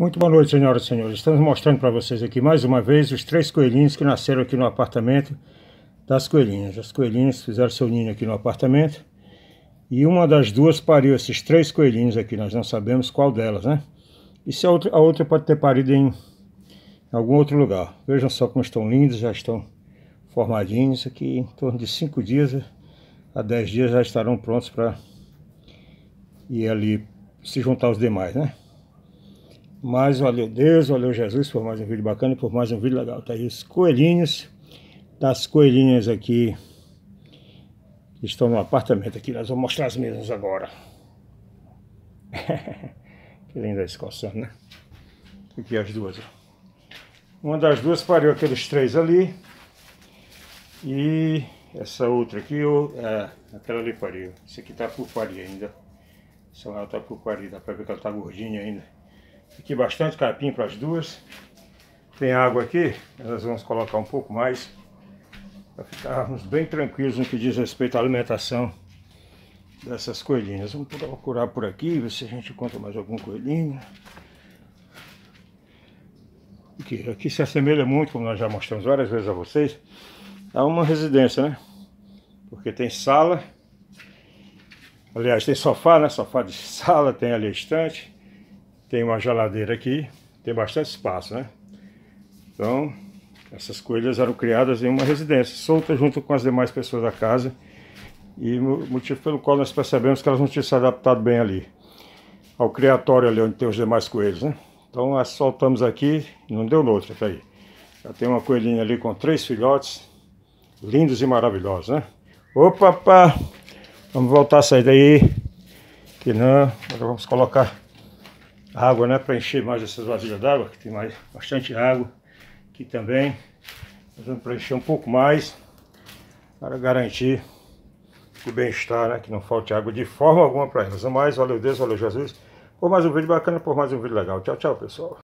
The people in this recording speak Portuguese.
Muito boa noite, senhoras e senhores. Estamos mostrando para vocês aqui mais uma vez os três coelhinhos que nasceram aqui no apartamento das coelhinhas. As coelhinhas fizeram seu ninho aqui no apartamento e uma das duas pariu esses três coelhinhos aqui. Nós não sabemos qual delas, né? E se a outra, a outra pode ter parido em algum outro lugar. Vejam só como estão lindos, já estão formadinhos. Aqui em torno de 5 dias a 10 dias já estarão prontos para ir ali se juntar aos demais, né? Mas valeu Deus, valeu Jesus por mais um vídeo bacana, e por mais um vídeo legal. Tá aí os coelhinhos, das tá coelhinhas aqui, que estão no apartamento aqui. Nós vamos mostrar as mesmas agora. que linda a escoção, né? Aqui as duas, ó. Uma das duas pariu aqueles três ali. E essa outra aqui, eu, é, aquela ali pariu. Essa aqui tá por parir ainda. Essa lá tá por parir, dá pra ver que ela tá gordinha ainda. Aqui bastante capim para as duas. Tem água aqui, nós vamos colocar um pouco mais para ficarmos bem tranquilos no que diz respeito à alimentação dessas coelhinhas. Vamos procurar por aqui, ver se a gente encontra mais algum coelhinho. Aqui, aqui se assemelha muito, como nós já mostramos várias vezes a vocês, a uma residência, né? Porque tem sala, aliás, tem sofá, né? Sofá de sala, tem ali a estante tem uma geladeira aqui, tem bastante espaço, né? Então, essas coelhas eram criadas em uma residência, solta junto com as demais pessoas da casa, e motivo pelo qual nós percebemos que elas não tinham se adaptado bem ali, ao criatório ali onde tem os demais coelhos, né? Então, as soltamos aqui, não deu noutra até tá aí. Já tem uma coelhinha ali com três filhotes, lindos e maravilhosos, né? Opa, pá! Vamos voltar a sair daí, que não, agora vamos colocar água, né? Para encher mais essas vasilhas d'água, que tem mais, bastante água aqui também. Nós vamos preencher um pouco mais para garantir o bem-estar, né? Que não falte água de forma alguma para elas. A é mais, valeu Deus, valeu Jesus. Por mais um vídeo bacana, por mais um vídeo legal. Tchau, tchau, pessoal.